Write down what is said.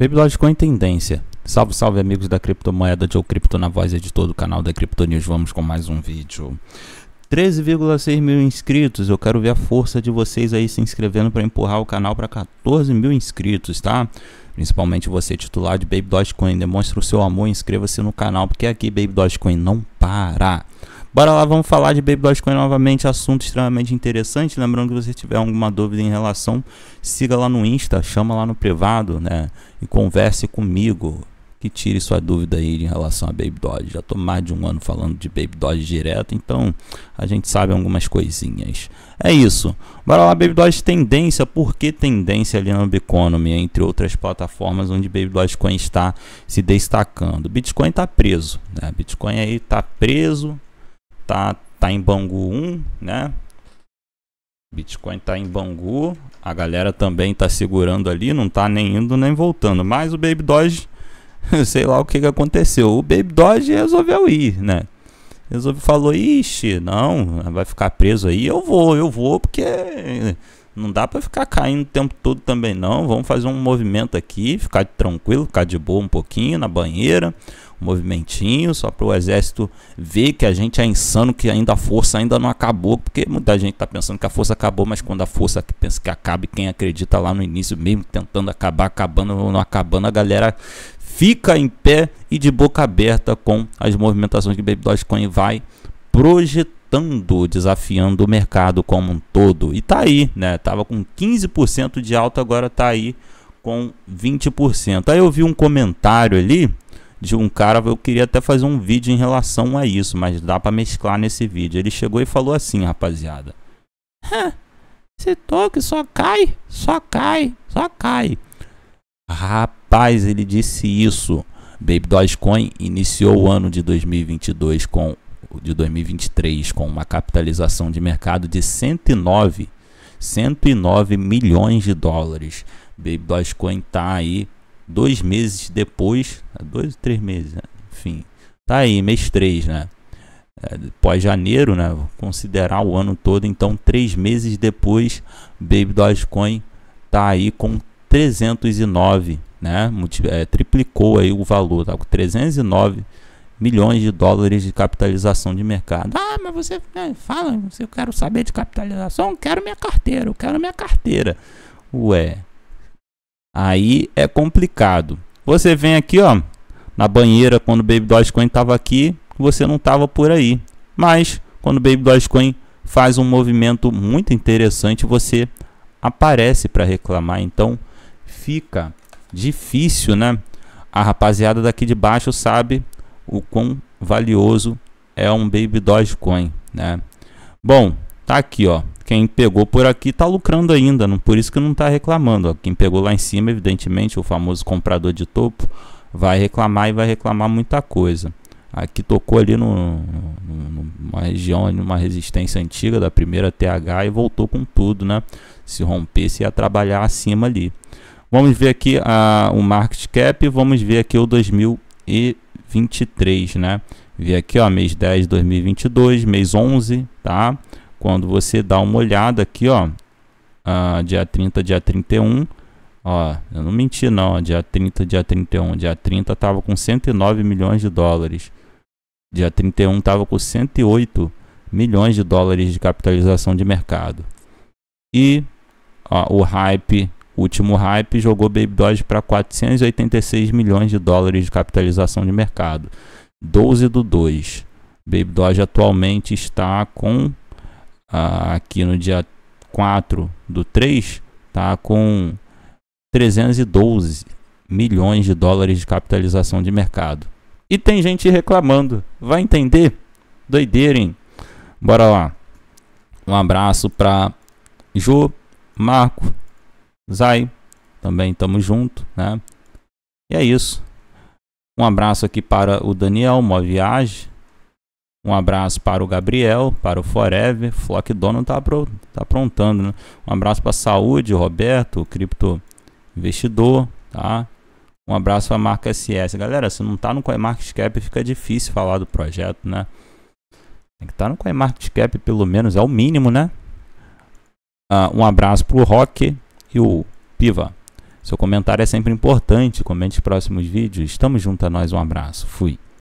Babylogic com tendência. Salve, salve amigos da criptomoeda, ou Cripto na voz, editor do canal da Cripto News. Vamos com mais um vídeo. 13,6 mil inscritos. Eu quero ver a força de vocês aí se inscrevendo para empurrar o canal para 14 mil inscritos, tá? Principalmente você titular de Baby Dogecoin. Demonstra o seu amor e inscreva-se no canal, porque aqui Baby Dogecoin não para. Bora lá, vamos falar de Baby novamente, assunto extremamente interessante. Lembrando que você tiver alguma dúvida em relação, siga lá no Insta, chama lá no privado, né? E converse comigo que tire sua dúvida aí em relação a Baby Dodge. Já tô mais de um ano falando de Baby Dodge direto, então a gente sabe algumas coisinhas. É isso. Bora lá, Baby Dodge tendência. Por que tendência ali no Biconomy, entre outras plataformas onde Baby está se destacando? Bitcoin está preso, né? Bitcoin aí está preso, tá, tá em Bangu 1, né? Bitcoin tá em Bangu, a galera também tá segurando ali, não tá nem indo nem voltando, mas o Baby Doge, sei lá o que, que aconteceu, o Baby Doge resolveu ir, né? Resolveu, falou, ixi, não, vai ficar preso aí, eu vou, eu vou, porque não dá para ficar caindo o tempo todo também não. Vamos fazer um movimento aqui, ficar tranquilo, ficar de boa um pouquinho na banheira, um movimentinho, só para o exército ver que a gente é insano, que ainda a força ainda não acabou, porque muita gente está pensando que a força acabou, mas quando a força pensa que acaba, quem acredita lá no início mesmo tentando acabar, acabando ou não acabando, a galera fica em pé e de boca aberta com as movimentações que Baby Dogecoin vai projetar voltando, desafiando o mercado como um todo. E tá aí, né? Tava com 15% de alta, agora tá aí com 20%. Aí eu vi um comentário ali de um cara, eu queria até fazer um vídeo em relação a isso, mas dá para mesclar nesse vídeo. Ele chegou e falou assim, rapaziada: "Esse toque só cai, só cai, só cai". Rapaz, ele disse isso. Baby Dogecoin iniciou o ano de 2022 com de 2023, com uma capitalização de mercado de 109, 109 milhões de dólares. Baby Dogecoin tá aí dois meses depois, é dois, três meses, né? enfim, tá aí mês 3, né? É, Pós janeiro, né? Vou considerar o ano todo, então três meses depois, Baby Dogecoin tá aí com 309, né? Multi é, triplicou aí o valor, tá com 309 milhões de dólares de capitalização de mercado. Ah, mas você é, fala, você eu quero saber de capitalização, quero minha carteira, eu quero minha carteira. Ué. Aí é complicado. Você vem aqui, ó, na banheira quando o Baby Dogecoin estava aqui, você não estava por aí. Mas quando o Baby Dogecoin faz um movimento muito interessante, você aparece para reclamar. Então fica difícil, né? A rapaziada daqui de baixo sabe o quão valioso é um Baby Dogecoin, né? Bom, tá aqui, ó. Quem pegou por aqui tá lucrando ainda, não, por isso que não tá reclamando. Ó. Quem pegou lá em cima, evidentemente, o famoso comprador de topo, vai reclamar e vai reclamar muita coisa. Aqui ah, tocou ali no, no, numa região, numa resistência antiga da primeira TH e voltou com tudo, né? Se rompesse, ia trabalhar acima ali. Vamos ver aqui a, ah, o market cap, vamos ver aqui o 2020. 23, né? Vê aqui, ó, mês 10 de 2022, mês 11, tá? Quando você dá uma olhada aqui, ó, ah, dia 30, dia 31, ó, eu não menti não, ó, dia 30, dia 31, dia 30 tava com 109 milhões de dólares. Dia 31 tava com 108 milhões de dólares de capitalização de mercado. E ó, o hype último hype jogou Baby Doge para 486 milhões de dólares de capitalização de mercado, 12 do 2. Baby Doge atualmente está com, ah, aqui no dia 4 do 3, está com 312 milhões de dólares de capitalização de mercado. E tem gente reclamando, vai entender? hein? Bora lá. Um abraço para Jo, Marco, Zai, também estamos junto, né? E é isso. Um abraço aqui para o Daniel, Mó Viagem. Um abraço para o Gabriel, para o Forever. Flock Dono tá, pro, tá aprontando, né? Um abraço para a Saúde, Roberto, Cripto Investidor, tá? Um abraço para a marca SS. Galera, se não tá no CoinMarketCap, fica difícil falar do projeto, né? Tem que estar tá no CoinMarketCap, pelo menos, é o mínimo, né? Ah, um abraço para o Rock, e o Piva, seu comentário é sempre importante. Comente os próximos vídeos. Estamos junto a é nós. Um abraço. Fui.